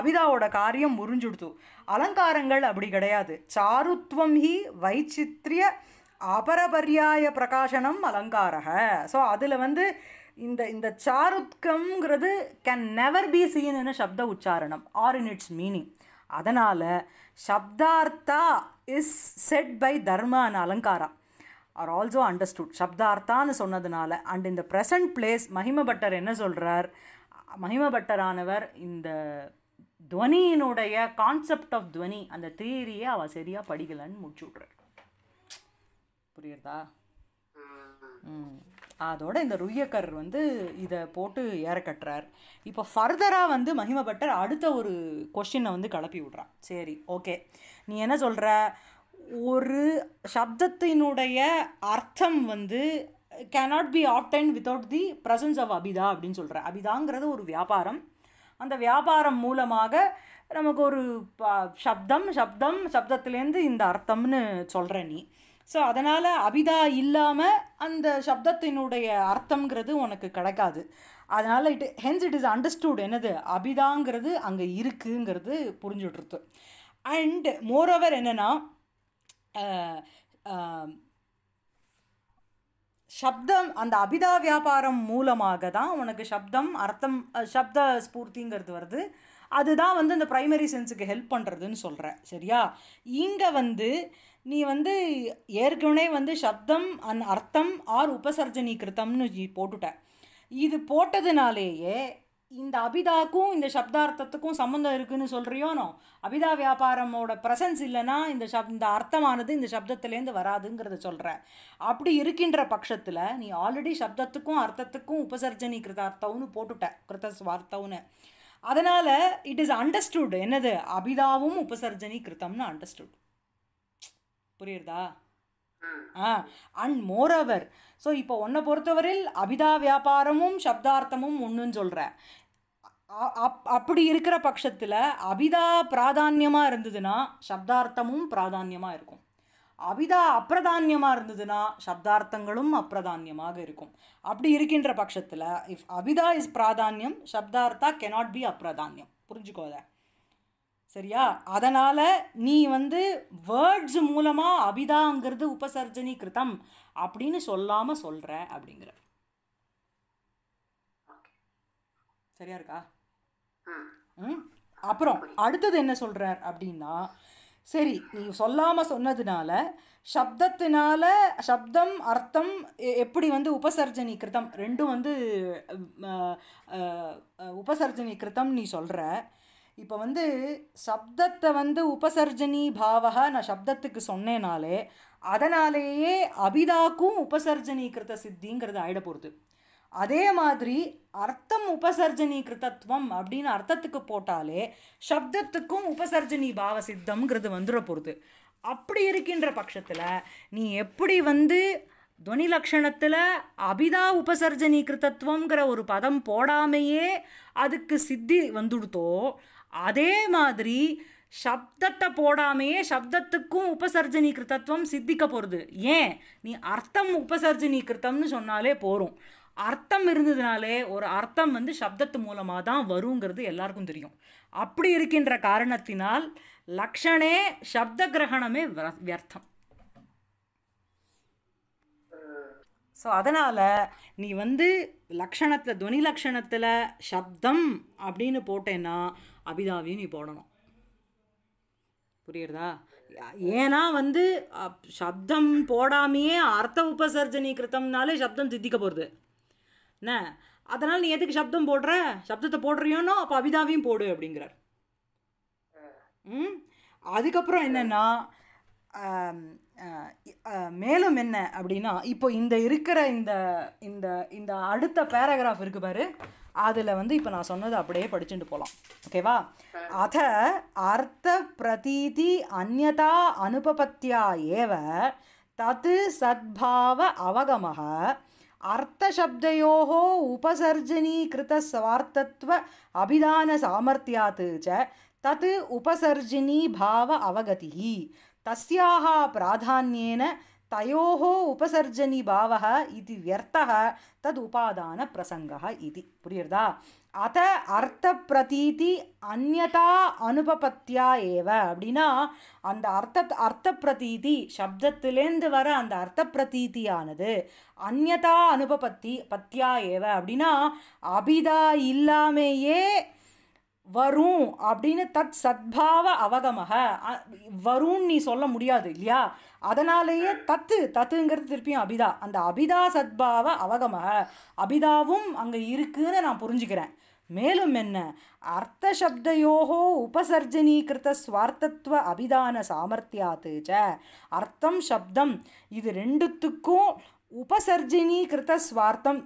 அபிதாவோட காரியம் முறிஞ்சுடுத்து அலங்காரங்கள் அப்படி கிடையாது சாருத்வம் ஹி வைச்சித்ரிய அபரபர்யாய பிரகாசனம் அலங்காரக ஸோ அதில் வந்து இந்த இந்த சாருத்கம்ங்கிறது can never be seen in சப்த உச்சாரணம் ஆர் இன் இட்ஸ் மீனிங் அதனால் சப்தார்த்தா இஸ் செட் பை தர்மான அலங்காரா ஆர் ஆல்சோ அண்டர்ஸ்டுட் சப்தார்த்தான்னு சொன்னதுனால அண்ட் இந்த ப்ரெசன்ட் பிளேஸ் மஹிம பட்டர் என்ன சொல்கிறார் மஹிம பட்டரானவர் இந்த துவனியினுடைய கான்செப்ட் ஆஃப் துவனி அந்த தியரியை அவள் சரியாக படிக்கலன்னு முடிச்சு விட்றாரு புரியுறதா அதோட இந்த ருய்யக்கர் வந்து இதை போட்டு ஏற கட்டுறார் இப்போ ஃபர்தராக வந்து மகிமபட்டர் அடுத்த ஒரு கொஷினை வந்து கிளப்பி விட்றான் சரி ஓகே நீ என்ன சொல்கிற ஒரு சப்தத்தினுடைய அர்த்தம் வந்து cannot be obtain without the presence of அபிதா அப்படின்னு சொல்கிறேன் அபிதாங்கிறது ஒரு வியாபாரம் அந்த வியாபாரம் மூலமாக நமக்கு ஒரு சப்தம் சப்தம் சப்தத்துலேருந்து இந்த அர்த்தம்னு சொல்கிற நீ ஸோ அதனால் அபிதா இல்லாமல் அந்த சப்தத்தினுடைய அர்த்தங்கிறது உனக்கு கிடைக்காது அதனால் it hence it is understood என்னது அபிதாங்கிறது அங்கே இருக்குங்கிறது புரிஞ்சுட்ருக்கு அண்ட் மோரோவர் என்னென்னா சப்தம் அந்த அபிதா வியாபாரம் மூலமாக தான் உனக்கு சப்தம் அர்த்தம் சப்த ஸ்பூர்த்திங்கிறது வருது அதுதான் வந்து இந்த ப்ரைமரி சென்ஸுக்கு ஹெல்ப் பண்ணுறதுன்னு சொல்கிறேன் சரியா இங்கே வந்து நீ வந்து ஏற்கனவே வந்து சப்தம் அந் அர்த்தம் ஆர் உபசர்ஜனீகிருத்தம்னு கிருத்தம்னு போட்டுட்ட இது போட்டதுனாலேயே இந்த அபிதாக்கும் இந்த சப்தார்த்தத்துக்கும் சம்மந்தம் இருக்குதுன்னு சொல்கிறியோனோ அபிதா வியாபாரமோட ப்ரசன்ஸ் இல்லைன்னா இந்த சப் இந்த அர்த்தமானது இந்த சப்தத்துலேருந்து வராதுங்கிறத சொல்கிற அப்படி இருக்கின்ற பட்சத்தில் நீ ஆல்ரெடி சப்தத்துக்கும் அர்த்தத்துக்கும் உபசர்ஜனி கிருதார்த்தம்னு போட்டுட்ட கிருத சுவார்த்தம்னு அதனால் இட் இஸ் அண்டர்ஸ்டுட் என்னது அபிதாவும் உபசர்ஜனி கிருத்தம்னு அண்டர்ஸ்டுட் புரியுறதா ஆ அண்ட் மோரோவர் ஸோ இப்போ உன்னை பொறுத்தவரையில் அபிதா வியாபாரமும் சப்தார்த்தமும் ஒன்றுன்னு சொல்கிற அப் அப்படி இருக்கிற பட்சத்தில் அபிதா பிராதான்யமாக இருந்ததுன்னா சப்தார்த்தமும் பிராதான்யமாக இருக்கும் அபிதா அப்பிரதானியமாக இருந்ததுன்னா சப்தார்த்தங்களும் அப்பிரதானியமாக இருக்கும் அப்படி இருக்கின்ற பட்சத்தில் இஃப் அபிதா இஸ் பிராதான்யம் சப்தார்த்தா கெனாட் பி அப்பிரதான்யம் புரிஞ்சுக்கோத சரியா அதனால் நீ வந்து வேர்ட்ஸ் மூலமாக அபிதாங்கிறது உபசர்ஜனி கிருத்தம் அப்படின்னு சொல்லாமல் சொல்கிற அப்படிங்கிற சரியா இருக்கா அப்புறம் அடுத்தது என்ன சொல்கிறார் அப்படின்னா சரி நீ சொல்லாமல் சொன்னதுனால சப்தத்தினால சப்தம் அர்த்தம் எப்படி வந்து உபசர்ஜனி கிருத்தம் ரெண்டும் வந்து உபசர்ஜனி கிருத்தம் நீ சொல்கிற இப்போ வந்து சப்தத்தை வந்து உபசர்ஜனி பாவக நான் சப்தத்துக்கு சொன்னேனாலே அதனாலேயே அபிதாக்கும் உபசர்ஜனீகிருத்த சித்திங்கிறது ஆகிட போகிறது அதே மாதிரி அர்த்தம் உபசர்ஜனி கிருதத்துவம் அப்படின்னு அர்த்தத்துக்கு போட்டாலே சப்தத்துக்கும் உபசர்ஜனி பாவ சித்தம்ங்கிறது வந்துட போகிறது அப்படி இருக்கின்ற பட்சத்தில் நீ எப்படி வந்து துவனி லக்ஷணத்தில் அபிதா உபசர்ஜனி கிருத்தத்துவங்கிற ஒரு பதம் போடாமையே அதுக்கு சித்தி வந்துடுத்தோ அதே மாதிரி சப்தத்தை போடாமையே சப்தத்துக்கும் உபசர்ஜனி கிருத்தத்துவம் சித்திக்க போகிறது ஏன் நீ அர்த்தம் உபசர்ஜனி கிருத்தம்னு சொன்னாலே போகும் அர்த்தம் இருந்ததுனாலே ஒரு அர்த்தம் வந்து சப்தத்து மூலமாக தான் வருங்கிறது எல்லாருக்கும் தெரியும் அப்படி இருக்கின்ற காரணத்தினால் லக்ஷணே சப்த கிரகணமே வியர்த்தம் ஸோ அதனால் நீ வந்து லக்ஷணத்தில் துவனி லக்ஷணத்தில் சப்தம் அப்படின்னு போட்டேன்னா அபிதாவியும் நீ போடணும் புரியுறதா ஏன்னா வந்து சப்தம் போடாமையே அர்த்த உபசர்ஜனி சப்தம் சித்திக்க போகிறது என்ன அதனால் நீ எதுக்கு சப்தம் போடுற சப்தத்தை போடுறியோனோ அப்போ அபிதாவையும் போடு அப்படிங்கிறார் ம் அதுக்கப்புறம் என்னென்னா மேலும் என்ன அப்படின்னா இப்போ இந்த இருக்கிற இந்த இந்த இந்த அடுத்த பேராகிராஃப் இருக்கு பாரு அதில் வந்து இப்போ நான் சொன்னது அப்படியே படிச்சுட்டு போகலாம் ஓகேவா அத அர்த்த பிரதீதி அந்நதா அனுபபத்தியா ஏவ தத்து சத்பாவ அவகமாக अर्थशब्दयोः उपसर्जनीकृतस्वार्थत्व अभिधानसामर्थ्यात् च तत् भाव अवगतिः तस्याः प्राधान्येन तयोः उपसर्जनीभावः इति व्यर्थः तद् इति बुर्यर्था அத அர்த்த பிரதீதி அந்நதா அனுபபத்தியா ஏவ அப்படின்னா அந்த அர்த்த அர்த்த பிரதீதி சப்தத்திலேந்து வர அந்த அர்த்த பிரதீதியானது அந்நதா அனுபபத்தி பத்தியா ஏவ அப்படின்னா அபிதா இல்லாமையே வரும் அப்படின்னு தத் சத்பாவ அவகமக வரும்னு நீ சொல்ல முடியாது இல்லையா அதனாலேயே தத்து தத்துங்கிறது திருப்பியும் அபிதா அந்த அபிதா சத்பாவ அவகமக அபிதாவும் அங்கே இருக்குன்னு நான் புரிஞ்சுக்கிறேன் மேலும் என்ன அர்த்த சப்தயோகோ உபசர்ஜனீகிருத்த ஸ்வார்த்தத்துவ அபிதான சாமர்த்தியாத்து ச அர்த்தம் சப்தம் இது ரெண்டுத்துக்கும் உபசர்ஜினீகிருத்த ஸ்வார்த்தம்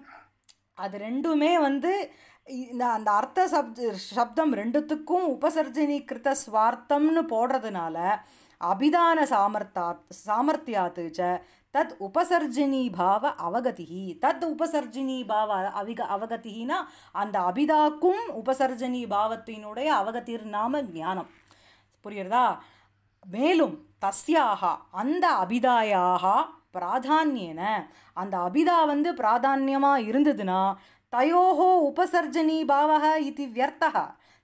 அது ரெண்டுமே வந்து இந்த அந்த அர்த்த சப் சப்தம் ரெண்டுத்துக்கும் உபசர்ஜினி கிருத்த ஸ்வார்த்தம்னு போடுறதுனால அபிதான சாமர்த்தா சாமர்த்தியாத்துச்ச தத் உபசர்ஜினி பாவ அவகதி தத் உபசர்ஜினி பாவ அவிக அவகதிகினா அந்த அபிதாக்கும் உபசர்ஜினி பாவத்தினுடைய அவகத்திர் நாம ஞானம் புரியுறதா மேலும் தஸ்யாக அந்த அபிதாயாக பிராதான்யன அந்த அபிதா வந்து பிராதான்யமாக இருந்ததுன்னா உபசர்ஜனி உபசர்ஜனீபாவக இது வியர்த்தா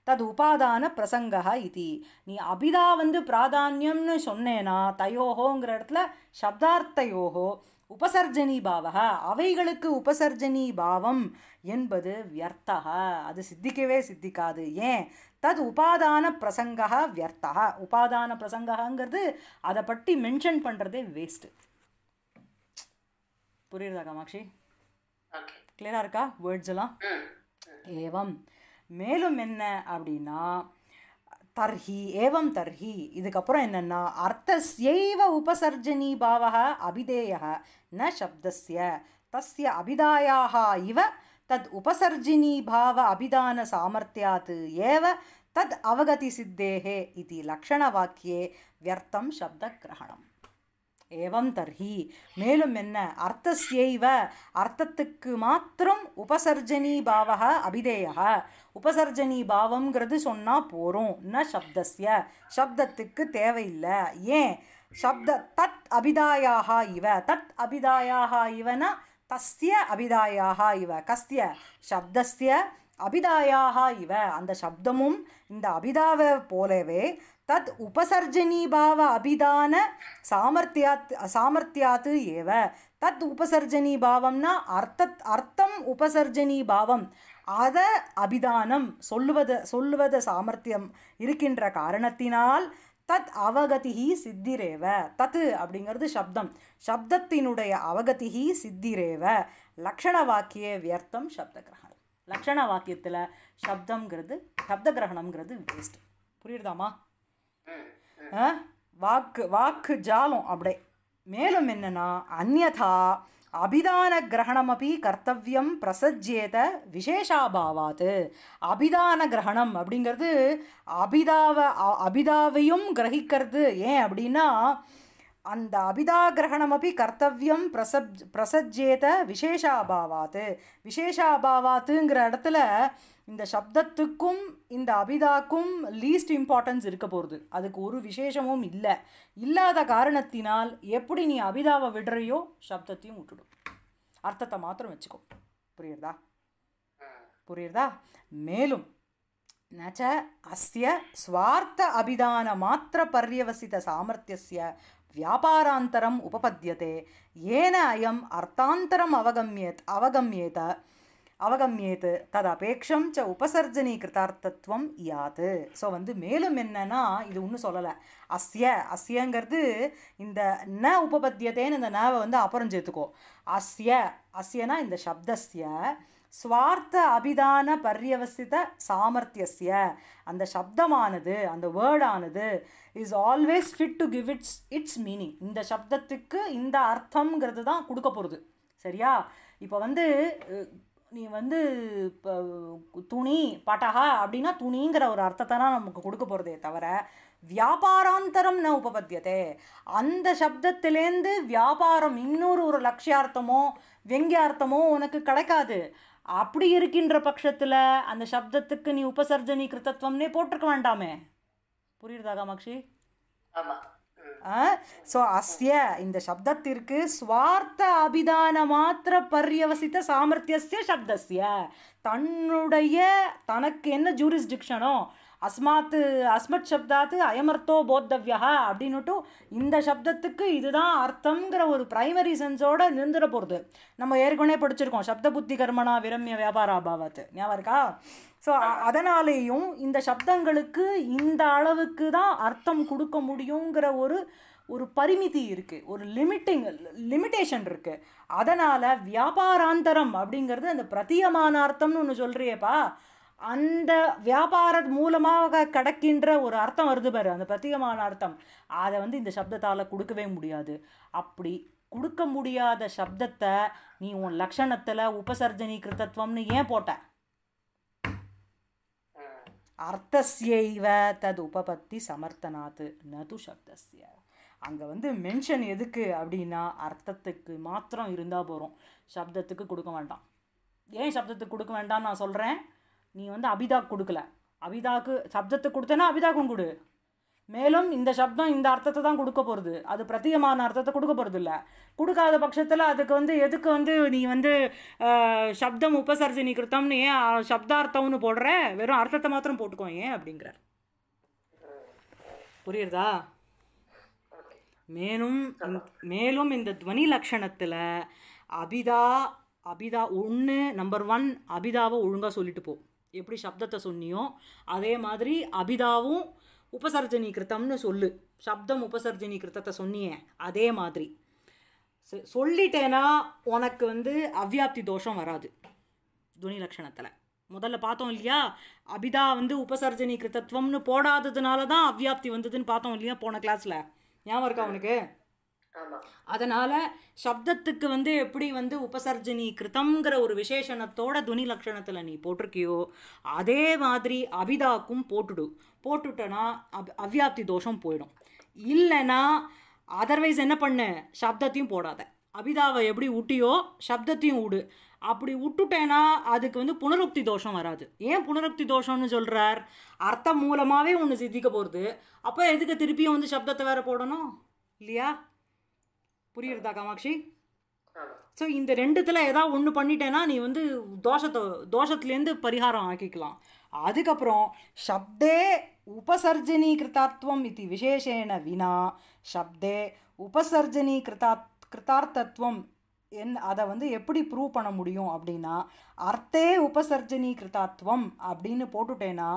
தது உபாதான பிரசங்கா இது நீ அபிதா வந்து பிராதானியம்னு சொன்னேனா தயோஹோங்கிற இடத்துல சப்தார்த்தையோஹோ உபசர்ஜனி பாவக அவைகளுக்கு உபசர்ஜனி பாவம் என்பது வியர்த்தா அது சித்திக்கவே சித்திக்காது ஏன் தது உபாதான பிரசங்கா வியர்த்தா உபாதான பிரசங்கங்கிறது அதை பற்றி மென்ஷன் பண்ணுறதே வேஸ்ட்டு புரியுறதா காமாட்சி ஓகே கிளியரா இருக்கா வேர்ட்ஸ் எல்லாம் ஏவம் மேலும் என்ன அப்படின்னா தர்ஹி ஏவம் தர்ஹி இதுக்கப்புறம் என்னென்னா அர்த்தஸ்யைவ உபசர்ஜனி பாவக அபிதேய ந சப்தஸ்ய தஸ்ய அபிதாயாக இவ தத் உபசர்ஜினி பாவ அபிதான சாமர்த்தியாத் ஏவ தத் அவகதி சித்தேகே இது லக்ஷண வாக்கியே வியர்த்தம் சப்த கிரகணம் ஏவம் தர்ஹி மேலும் என்ன அர்த்தஸ்யைவ அர்த்தத்துக்கு மாத்திரம் உபசர்ஜனி பாவக அபிதேயா உபசர்ஜனி பாவம்ங்கிறது சொன்னால் போகிறோம் ந சப்தஸ்ய சப்தத்துக்கு தேவையில்லை ஏன் சப்த தத் அபிதாயாக இவ தத் அபிதாயாக இவனா தஸ்ய அபிதாயாக இவ கஸ்திய சப்தஸ்ய அபிதாயாக இவ அந்த சப்தமும் இந்த அபிதாவை போலவே தத் உபசர்ஜனீபாவ அபிதான சாமர்த்தியாத் சாமர்த்தியாத்து ஏவ தத் உபசர்ஜனி பாவம்னா அர்த்த அர்த்தம் உபசர்ஜனி பாவம் அத அபிதானம் சொல்லுவத சொல்லுவத சாமர்த்தியம் இருக்கின்ற காரணத்தினால் தத் அவகதிஹி சித்திரேவ தத்து அப்படிங்கிறது சப்தம் சப்தத்தினுடைய அவகதிஹி சித்திரேவ லக்ஷண வாக்கிய வியர்த்தம் சப்த கிரகணம் லக்ஷண வாக்கியத்தில் சப்தங்கிறது சப்த கிரகணம்ங்கிறது வேஸ்ட் புரியுறதாமா வாக்கு வாக்கு ஜாலம் அப்படியே மேலும் என்னன்னா அந்நதா அபிதான கிரகணம் அப்படி கர்த்தவியம் பிரசஜேத விசேஷாபாவாத்து அபிதான கிரகணம் அப்படிங்கிறது அபிதாவை அபிதாவையும் கிரகிக்கிறது ஏன் அப்படின்னா அந்த அபிதா கிரகணமபி கர்த்தவியம் பிரசப் பிரசஜ்யேத விசேஷாபாவாத்து விசேஷாபாவாத்துங்கிற இடத்துல இந்த சப்தத்துக்கும் இந்த அபிதாக்கும் லீஸ்ட் இம்பார்ட்டன்ஸ் இருக்க போகிறது அதுக்கு ஒரு விசேஷமும் இல்லை இல்லாத காரணத்தினால் எப்படி நீ அபிதாவை விடுறையோ சப்தத்தையும் விட்டுடும் அர்த்தத்தை மாத்திரம் வச்சுக்கோ புரியுறதா புரியுறதா மேலும் நச்ச அஸ்ய ஸ்வார்த்த அபிதான மாத்திர பர்யவசித சாமர்த்தியசிய வியாபாராந்தரம் உபபத்தியதே ஏன அயம் அர்த்தாந்தரம் அவகமியத் அவகமியேத அவகமியேத்து ததபேட்சம் ச கிருதார்த்தத்துவம் யாது ஸோ வந்து மேலும் என்னன்னா இது ஒன்றும் சொல்லலை அஸ்ய அஸ்யங்கிறது இந்த ந உபபத்தியத்தேன்னு இந்த நாவை வந்து அப்புறம் சேர்த்துக்கோ அஸ்ய அஸ்யனா இந்த சப்தஸ்ய ஸ்வார்த்த அபிதான பரியவசித சாமர்த்தியஸ்ய அந்த சப்தமானது அந்த வேர்டானது is always fit to give its its meaning இந்த சப்தத்துக்கு இந்த அர்த்தங்கிறது தான் கொடுக்க போகிறது சரியா இப்போ வந்து நீ வந்து இப்போ துணி பட்டகா அப்படின்னா துணிங்கிற ஒரு அர்த்தத்தை தான் நமக்கு கொடுக்க போகிறதே தவிர வியாபாராந்தரம் ந உபபத்தியதே அந்த சப்தத்திலேருந்து வியாபாரம் இன்னொரு ஒரு லட்சியார்த்தமோ வெங்கியார்த்தமோ உனக்கு கிடைக்காது அப்படி இருக்கின்ற பட்சத்தில் அந்த சப்தத்துக்கு நீ உபசர்ஜனி கிருத்தத்துவம்னே போட்டிருக்க வேண்டாமே புரியுறதாக மாக்ஷி ஆமாம் ஸோ அஸ்ய இந்த சப்தத்திற்கு சுவார்த்த அபிதான மாத்திர பர்யவசித்த சாமர்த்தியசிய சப்தஸ்ய தன்னுடைய தனக்கு என்ன ஜூரிஸ்டிக்ஷனோ அஸ்மாத்து அஸ்மத் சப்தாத்து அயமர்த்தோ போத்தவ்யா அப்படின்னுட்டு இந்த சப்தத்துக்கு இதுதான் அர்த்தங்கிற ஒரு பிரைமரி சென்ஸோட நிறுந்துட போகிறது நம்ம ஏற்கனவே படிச்சிருக்கோம் சப்த புத்தி கர்மனா விரம்ய வியாபார பாவத்து ஞாபகம் இருக்கா ஸோ அதனாலேயும் இந்த சப்தங்களுக்கு இந்த அளவுக்கு தான் அர்த்தம் கொடுக்க முடியுங்கிற ஒரு ஒரு பரிமிதி இருக்குது ஒரு லிமிட்டிங் லிமிட்டேஷன் இருக்குது அதனால் வியாபாராந்தரம் அப்படிங்கிறது அந்த பிரத்தியமான அர்த்தம்னு ஒன்று சொல்கிறியப்பா அந்த வியாபார மூலமாக கிடைக்கின்ற ஒரு அர்த்தம் வருது பாரு அந்த பிரத்தியமான அர்த்தம் அதை வந்து இந்த சப்தத்தால் கொடுக்கவே முடியாது அப்படி கொடுக்க முடியாத சப்தத்தை நீ உன் லக்ஷணத்தில் உபசர்ஜனி கிருத்தத்துவம்னு ஏன் போட்ட அர்த்தஸ்யைவ தது உபபத்தி சமர்த்தனாத்து நது சப்தஸ்ய அங்கே வந்து மென்ஷன் எதுக்கு அப்படின்னா அர்த்தத்துக்கு மாத்திரம் இருந்தால் போகிறோம் சப்தத்துக்கு கொடுக்க வேண்டாம் ஏன் சப்தத்துக்கு கொடுக்க வேண்டாம்னு நான் சொல்கிறேன் நீ வந்து அபிதாக்கு கொடுக்கல அபிதாக்கு சப்தத்துக்கு கொடுத்தேன்னா அபிதாக்கும் கொடு மேலும் இந்த சப்தம் இந்த அர்த்தத்தை தான் கொடுக்க போகிறது அது பிரத்யமான அர்த்தத்தை கொடுக்க போகிறது இல்லை கொடுக்காத பட்சத்தில் அதுக்கு வந்து எதுக்கு வந்து நீ வந்து சப்தம் உபசர்ஜினி கிருத்தம்னு ஏன் சப்தார்த்தம்னு போடுற வெறும் அர்த்தத்தை மாத்திரம் போட்டுக்கோ ஏன் அப்படிங்கிறார் புரியுறதா மேலும் மேலும் இந்த துவனி லக்ஷணத்தில் அபிதா அபிதா ஒன்று நம்பர் ஒன் அபிதாவை ஒழுங்காக சொல்லிட்டு போ எப்படி சப்தத்தை சொன்னியோ அதே மாதிரி அபிதாவும் உபசர்ஜனி கிருத்தம்னு சொல்லு சப்தம் உபசர்ஜனி கிருத்தத்தை சொன்னியே அதே மாதிரி சொல்லிட்டேன்னா உனக்கு வந்து அவ்வியாப்தி தோஷம் வராது துணி லட்சணத்தில் முதல்ல பார்த்தோம் இல்லையா அபிதா வந்து உபசர்ஜனி கிருத்தத்துவம்னு போடாததுனால தான் அவ்வியாப்தி வந்ததுன்னு பார்த்தோம் இல்லையா போன கிளாஸில் ஞாபகம் இருக்கா உனக்கு அதனால் சப்தத்துக்கு வந்து எப்படி வந்து உபசர்ஜனி கிருத்தங்கிற ஒரு விசேஷணத்தோட துணி லட்சணத்தில் நீ போட்டிருக்கியோ அதே மாதிரி அபிதாக்கும் போட்டுடு போட்டுட்டோன்னா அப் அவ்யாப்தி தோஷம் போயிடும் இல்லைன்னா அதர்வைஸ் என்ன பண்ணு சப்தத்தையும் போடாத அபிதாவை எப்படி ஊட்டியோ சப்தத்தையும் விடு அப்படி விட்டுட்டேன்னா அதுக்கு வந்து புனருப்தி தோஷம் வராது ஏன் புனருக்தி தோஷம்னு சொல்கிறார் அர்த்தம் மூலமாகவே ஒன்று சித்திக்க போகிறது அப்போ எதுக்கு திருப்பியும் வந்து சப்தத்தை வேற போடணும் இல்லையா புரியுறதா காமாட்சி ஸோ இந்த ரெண்டுத்தில் ஏதாவது ஒன்று பண்ணிட்டேன்னா நீ வந்து தோஷத்தை தோஷத்துலேருந்து பரிகாரம் ஆக்கிக்கலாம் அதுக்கப்புறம் சப்தே உபசர்ஜனீகிருத்தாத்வம் இது விசேஷேன வினா சப்தே உபசர்ஜனீகிருத்தா கிருத்தார்த்தத்துவம் என் அதை வந்து எப்படி ப்ரூவ் பண்ண முடியும் அப்படின்னா அர்த்தே உபசர்ஜனீகிருத்தாத்வம் அப்படின்னு போட்டுட்டேன்னா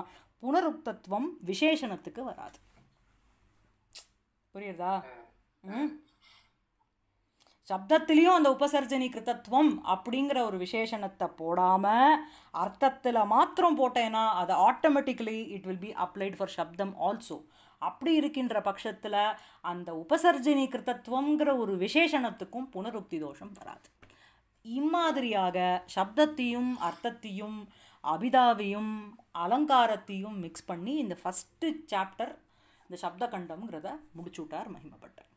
புனருக்தத்துவம் விசேஷணத்துக்கு வராது புரியுறதா ம் சப்தத்திலையும் அந்த உபசர்ஜனி கிருத்தத்துவம் அப்படிங்கிற ஒரு விசேஷணத்தை போடாமல் அர்த்தத்தில் மாத்திரம் போட்டேன்னா அது automatically it will be applied for சப்தம் ஆல்சோ அப்படி இருக்கின்ற பட்சத்தில் அந்த உபசர்ஜனி கிருத்தத்துவங்கிற ஒரு விசேஷணத்துக்கும் புனருக்தி தோஷம் வராது இம்மாதிரியாக சப்தத்தையும் அர்த்தத்தையும் அபிதாவையும் அலங்காரத்தையும் மிக்ஸ் பண்ணி இந்த ஃபஸ்ட்டு சாப்டர் இந்த சப்தகண்டம்ங்கிறத விட்டார் மகிமப்பட்டர்